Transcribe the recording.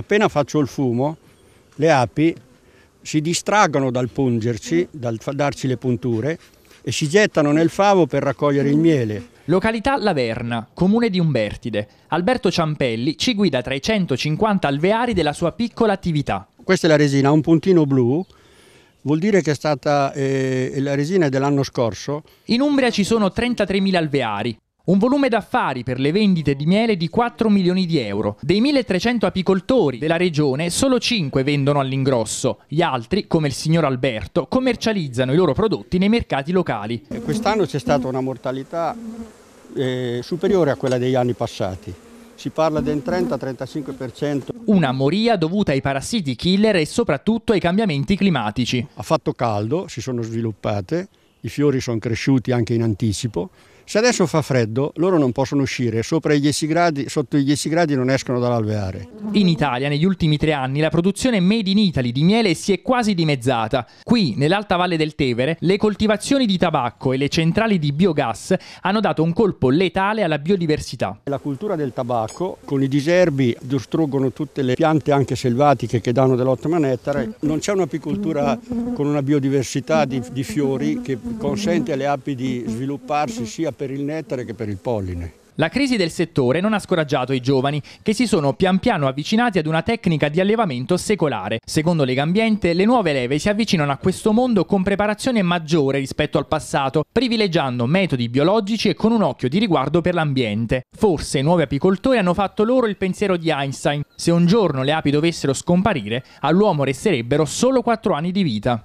appena faccio il fumo, le api si distraggono dal pungerci, dal darci le punture e si gettano nel favo per raccogliere il miele. Località Laverna, comune di Umbertide. Alberto Ciampelli ci guida tra i 150 alveari della sua piccola attività. Questa è la resina, un puntino blu, vuol dire che è stata eh, la resina dell'anno scorso. In Umbria ci sono 33.000 alveari, un volume d'affari per le vendite di miele di 4 milioni di euro. Dei 1300 apicoltori della regione, solo 5 vendono all'ingrosso. Gli altri, come il signor Alberto, commercializzano i loro prodotti nei mercati locali. Quest'anno c'è stata una mortalità eh, superiore a quella degli anni passati. Si parla del 30-35%. Una moria dovuta ai parassiti killer e soprattutto ai cambiamenti climatici. Ha fatto caldo, si sono sviluppate, i fiori sono cresciuti anche in anticipo se adesso fa freddo, loro non possono uscire, sopra i 10 gradi, sotto i 10 gradi non escono dall'alveare. In Italia negli ultimi tre anni la produzione made in Italy di miele si è quasi dimezzata. Qui, nell'alta valle del Tevere, le coltivazioni di tabacco e le centrali di biogas hanno dato un colpo letale alla biodiversità. La cultura del tabacco, con i diserbi, distruggono tutte le piante anche selvatiche che danno dell'ottima nettare. Non c'è un'apicoltura con una biodiversità di, di fiori che consente alle api di svilupparsi sia per il nettare che per il polline. La crisi del settore non ha scoraggiato i giovani, che si sono pian piano avvicinati ad una tecnica di allevamento secolare. Secondo Legambiente, le nuove leve si avvicinano a questo mondo con preparazione maggiore rispetto al passato, privilegiando metodi biologici e con un occhio di riguardo per l'ambiente. Forse i nuovi apicoltori hanno fatto loro il pensiero di Einstein. Se un giorno le api dovessero scomparire, all'uomo resterebbero solo 4 anni di vita.